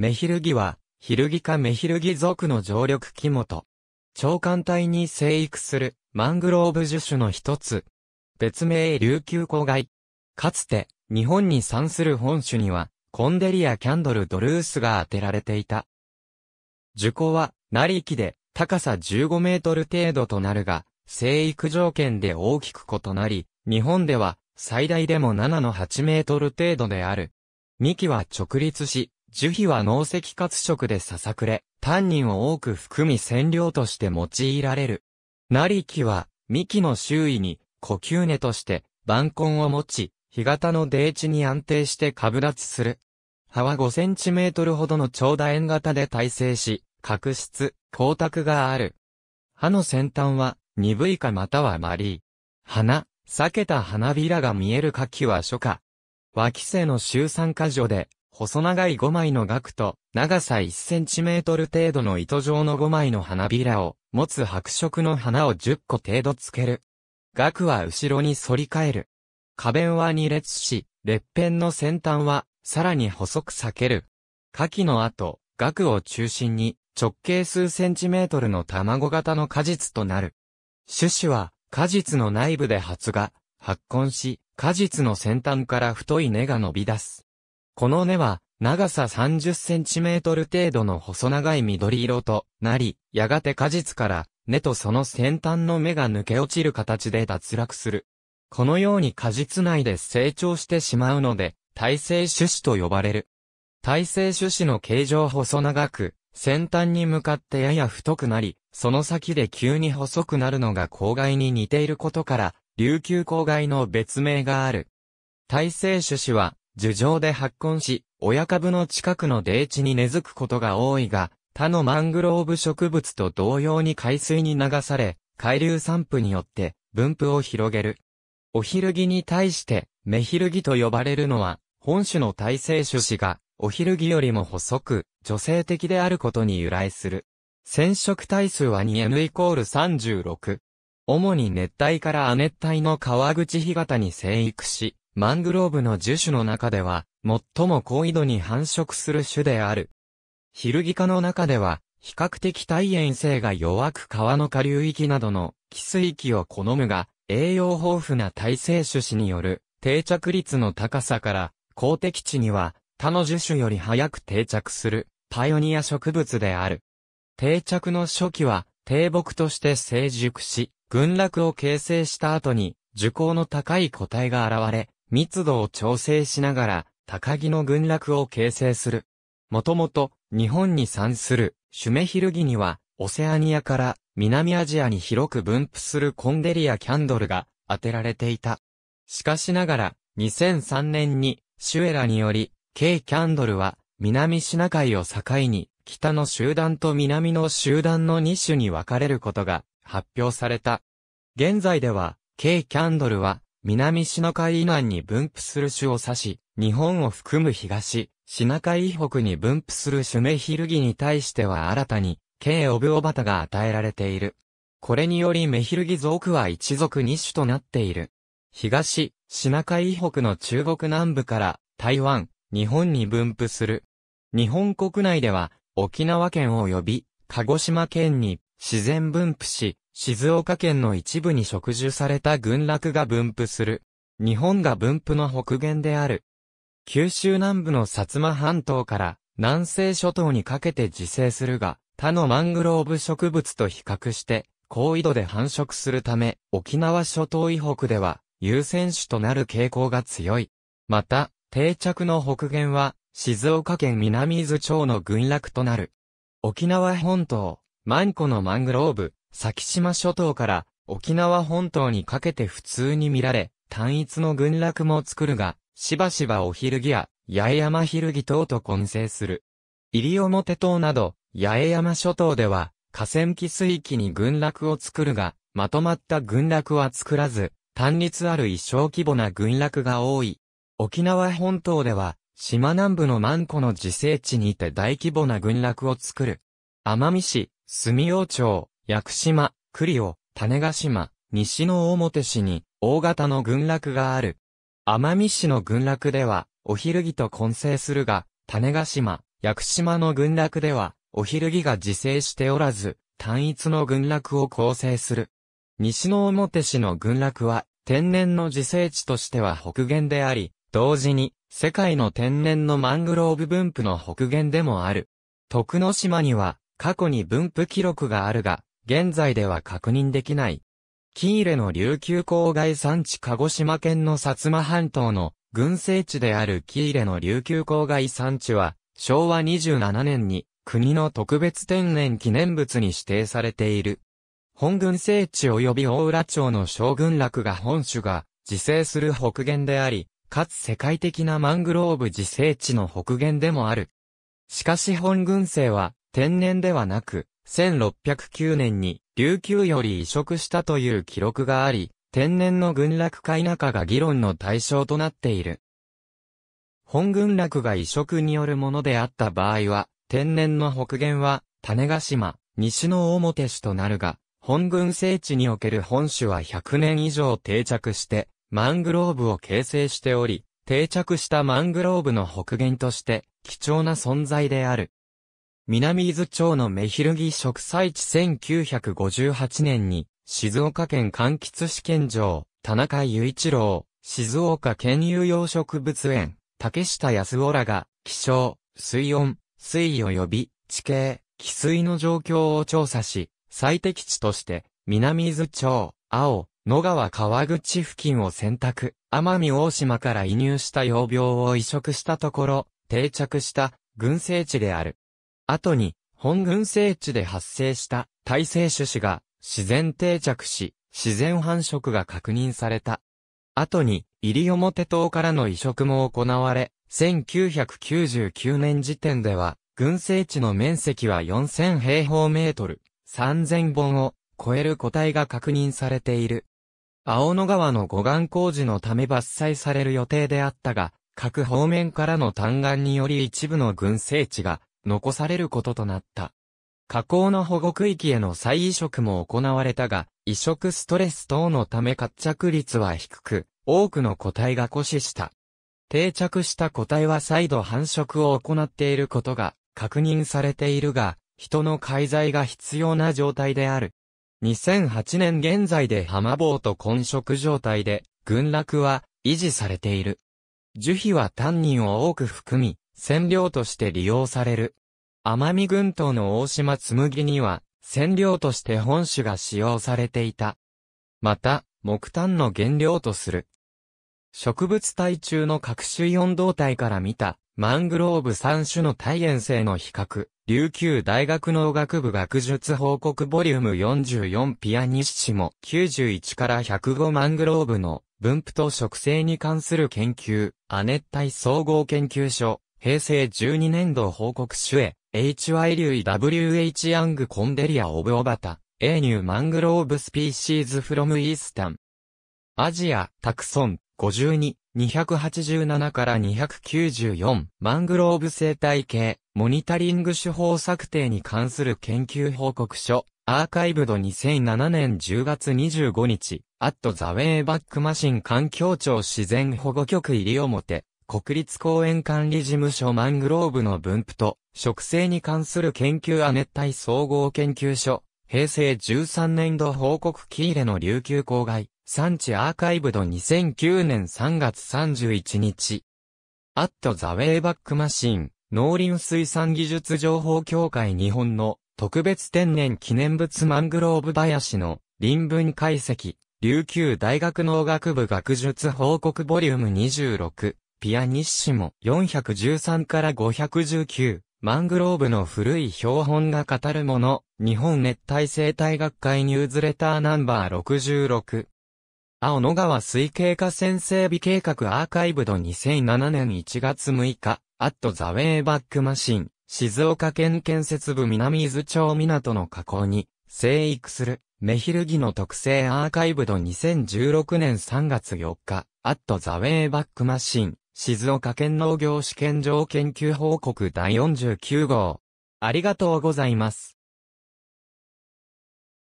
メヒルギは、ヒルギ科メヒルギ属の常緑木元。長官帯に生育するマングローブ樹種の一つ。別名琉球古外。かつて、日本に産する本種には、コンデリア・キャンドル・ドルースが当てられていた。樹高は、成木で、高さ15メートル程度となるが、生育条件で大きく異なり、日本では、最大でも7の8メートル程度である。幹は直立し、樹皮は脳脊活色でささくれ、タンニンを多く含み染料として用いられる。なり木は、幹の周囲に、呼吸根として、晩根を持ち、干潟の泥地に安定して株立ちする。葉は5センチメートルほどの長楕円型で耐性し、角質、光沢がある。葉の先端は、鈍いかまたはマリー。花、裂けた花びらが見える柿は初夏。脇生の周産箇所で、細長い5枚の額と、長さ1センチメートル程度の糸状の5枚の花びらを、持つ白色の花を10個程度つける。額は後ろに反り返る。花弁は2列し、列片の先端は、さらに細く裂ける。下記の後、額を中心に、直径数センチメートルの卵型の果実となる。種子は、果実の内部で発芽、発根し、果実の先端から太い根が伸び出す。この根は、長さ30センチメートル程度の細長い緑色となり、やがて果実から根とその先端の芽が抜け落ちる形で脱落する。このように果実内で成長してしまうので、耐性種子と呼ばれる。耐性種子の形状細長く、先端に向かってやや太くなり、その先で急に細くなるのが郊外に似ていることから、琉球郊外の別名がある。耐性種子は、樹上で発根し、親株の近くの低地に根付くことが多いが、他のマングローブ植物と同様に海水に流され、海流散布によって分布を広げる。お昼着に対して、メヒルギと呼ばれるのは、本種の耐性種子が、お昼着よりも細く、女性的であることに由来する。染色体数は 2N イコール36。主に熱帯から亜熱帯の川口干潟に生育し、マングローブの樹種の中では、最も高緯度に繁殖する種である。ヒルギ科の中では、比較的耐塩性が弱く川の下流域などの寄水域を好むが、栄養豊富な耐性種子による定着率の高さから、公的地には他の樹種より早く定着するパイオニア植物である。定着の初期は低木として成熟し、群落を形成した後に樹高の高い個体が現れ、密度を調整しながら、高木の群落を形成する。もともと、日本に産する、シュメヒルギには、オセアニアから南アジアに広く分布するコンデリアキャンドルが当てられていた。しかしながら、2003年に、シュエラにより、K キャンドルは、南シナ海を境に、北の集団と南の集団の2種に分かれることが発表された。現在では、K キャンドルは南シナ海以南に分布する種を指し、日本を含む東、シナ海以北に分布する種メヒルギに対しては新たに、ケイオブオバタが与えられている。これによりメヒルギ族は一族二種となっている。東、シナ海以北の中国南部から台湾、日本に分布する。日本国内では沖縄県及び鹿児島県に自然分布し、静岡県の一部に植樹された群落が分布する。日本が分布の北限である。九州南部の薩摩半島から南西諸島にかけて自生するが、他のマングローブ植物と比較して高緯度で繁殖するため、沖縄諸島以北では優先種となる傾向が強い。また、定着の北限は静岡県南伊豆町の群落となる。沖縄本島、万古のマングローブ、先島諸島から沖縄本島にかけて普通に見られ、単一の群落も作るが、しばしばお昼ぎや、八重山昼ぎ等と混成する。西表島など、八重山諸島では、河川期水域に群落を作るが、まとまった群落は作らず、単立ある一小規模な群落が多い。沖縄本島では、島南部の万古の自生地にて大規模な群落を作る。奄美市、住用町、屋久島、栗尾、種ヶ島、西の表市に、大型の群落がある。奄美市の群落では、お昼着と混成するが、種ヶ島、屋久島の群落では、お昼着が自生しておらず、単一の群落を構成する。西の表市の群落は、天然の自生地としては北限であり、同時に、世界の天然のマングローブ分布の北限でもある。徳之島には、過去に分布記録があるが、現在では確認できない。ー入の琉球郊外産地鹿児島県の薩摩半島の群生地であるー入の琉球郊外産地は、昭和27年に国の特別天然記念物に指定されている。本群生地及び大浦町の将軍落が本種が自生する北限であり、かつ世界的なマングローブ自生地の北限でもある。しかし本群生は天然ではなく、1609年に琉球より移植したという記録があり、天然の群落か否かが議論の対象となっている。本群落が移植によるものであった場合は、天然の北限は、種ヶ島、西の表市となるが、本群生地における本種は100年以上定着して、マングローブを形成しており、定着したマングローブの北限として、貴重な存在である。南伊豆町のメヒルギ植栽地1958年に、静岡県柑橘試験場、田中雄一郎、静岡県有用植物園、竹下康夫らが、気象、水温、水位及び、地形、気水の状況を調査し、最適地として、南伊豆町、青、野川川口付近を選択、奄美大島から移入した養病を移植したところ、定着した、群生地である。後に、本群生地で発生した大生種子が自然定着し、自然繁殖が確認された。後に、西表島からの移植も行われ、1999年時点では、群生地の面積は4000平方メートル、3000本を超える個体が確認されている。青野川の護岸工事のため伐採される予定であったが、各方面からの単眼により一部の群生地が残されることとなった。加工の保護区域への再移植も行われたが、移植ストレス等のため活着率は低く、多くの個体が固死した。定着した個体は再度繁殖を行っていることが確認されているが、人の介在が必要な状態である。2008年現在で浜棒と混食状態で、群落は維持されている。樹皮は単人を多く含み、染料として利用される。奄美群島の大島紬には、染料として本種が使用されていた。また、木炭の原料とする。植物体中の各種四動体から見た、マングローブ3種の体現性の比較、琉球大学農学部学術報告ボリューム44ピアニッシモ91から105マングローブの分布と植生に関する研究、亜熱帯総合研究所、平成12年度報告書へ、HY 流 WH ヤングコンデリアオブオバタ、A ニューマングローブスピーシーズフロムイースタン。アジア、タクソン、52、287から294、マングローブ生態系、モニタリング手法策定に関する研究報告書、アーカイブド2007年10月25日、アットザウェイバックマシン環境庁自然保護局入り表、国立公園管理事務所マングローブの分布と、植生に関する研究亜熱帯総合研究所、平成13年度報告キーレの琉球郊外、産地アーカイブド2009年3月31日。アットザウェイバックマシン、農林水産技術情報協会日本の特別天然記念物マングローブ林の林文解析、琉球大学農学部学術報告ボリューム26。ピアニッシモ413から519、マングローブの古い標本が語るもの、日本熱帯生態学会ニューズレターナンバー66。青野川水系化先整備計画アーカイブド2007年1月6日、アットザウェイバックマシン、静岡県建設部南伊豆町港の河口に、生育する、メヒルギの特性アーカイブド2016年3月4日、アットザウェイバックマシン、静岡県農業試験場研究報告第49号。ありがとうございます。